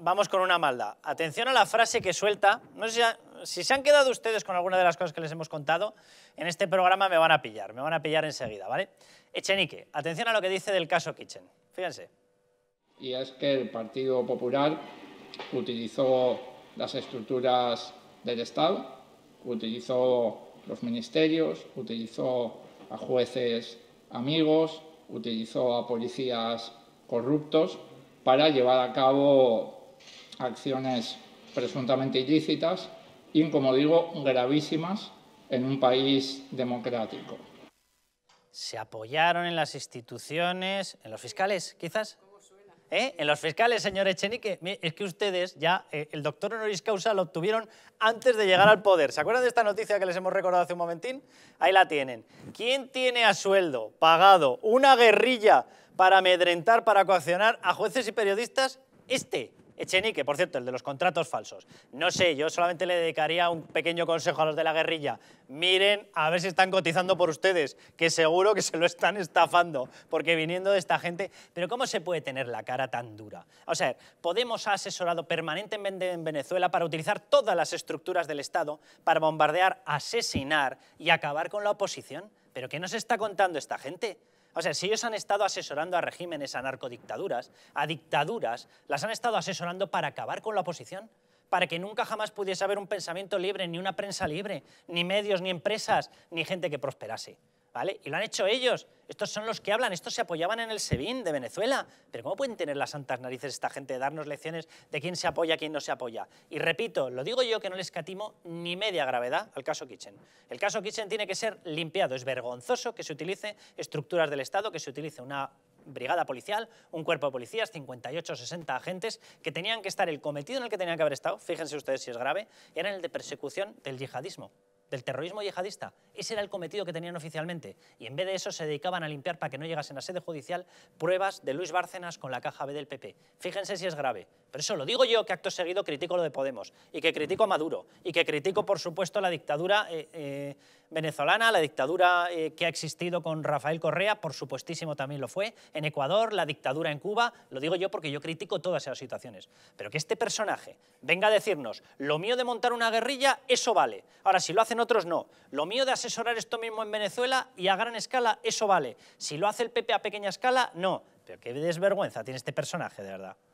vamos con una maldad. Atención a la frase que suelta. No sé si, se han quedado ustedes con alguna de las cosas que les hemos contado, en este programa me van a pillar, me van a pillar enseguida, ¿vale? Echenique, atención a lo que dice del caso Kitchen. Fíjense. Y es que el Partido Popular utilizó las estructuras del Estado, utilizó los ministerios, utilizó a jueces amigos, utilizó a policías corruptos para llevar a cabo acciones presuntamente ilícitas y, como digo, gravísimas en un país democrático. ¿Se apoyaron en las instituciones, en los fiscales, quizás? ¿Eh? en los fiscales, señor Echenique, es que ustedes ya eh, el doctor honoris causa lo obtuvieron antes de llegar al poder. ¿Se acuerdan de esta noticia que les hemos recordado hace un momentín? Ahí la tienen. ¿Quién tiene a sueldo pagado una guerrilla para amedrentar, para coaccionar a jueces y periodistas? Este, Echenique, por cierto, el de los contratos falsos. No sé, yo solamente le dedicaría un pequeño consejo a los de la guerrilla. Miren a ver si están cotizando por ustedes, que seguro que se lo están estafando, porque viniendo de esta gente... Pero ¿cómo se puede tener la cara tan dura? O sea, Podemos ha asesorado permanentemente en Venezuela para utilizar todas las estructuras del Estado para bombardear, asesinar y acabar con la oposición. ¿Pero qué nos está contando esta gente? O sea, si ellos han estado asesorando a regímenes, a narcodictaduras, a dictaduras, las han estado asesorando para acabar con la oposición, para que nunca jamás pudiese haber un pensamiento libre, ni una prensa libre, ni medios, ni empresas, ni gente que prosperase. Y lo han hecho ellos. Estos son los que hablan, estos se apoyaban en el SEBIN de Venezuela. Pero ¿cómo pueden tener las santas narices esta gente de darnos lecciones de quién se apoya, quién no se apoya? Y repito, lo digo yo que no les escatimo ni media gravedad al caso Kitchen. El caso Kitchen tiene que ser limpiado. Es vergonzoso que se utilice estructuras del Estado, que se utilice una brigada policial, un cuerpo de policías, 58 o 60 agentes que tenían que estar, el cometido en el que tenían que haber estado, fíjense ustedes si es grave, era el de persecución del yihadismo del terrorismo yihadista. Ese era el cometido que tenían oficialmente. Y en vez de eso se dedicaban a limpiar para que no llegasen a sede judicial pruebas de Luis Bárcenas con la caja B del PP. Fíjense si es grave. Pero eso lo digo yo que acto seguido critico lo de Podemos y que critico a Maduro y que critico, por supuesto, la dictadura eh, eh, venezolana, la dictadura eh, que ha existido con Rafael Correa, por supuestísimo también lo fue, en Ecuador, la dictadura en Cuba, lo digo yo porque yo critico todas esas situaciones. Pero que este personaje venga a decirnos, lo mío de montar una guerrilla, eso vale. Ahora, si lo hacen otros no. Lo mío de asesorar esto mismo en Venezuela y a gran escala, eso vale. Si lo hace el Pepe a pequeña escala, no. Pero qué desvergüenza tiene este personaje, de verdad.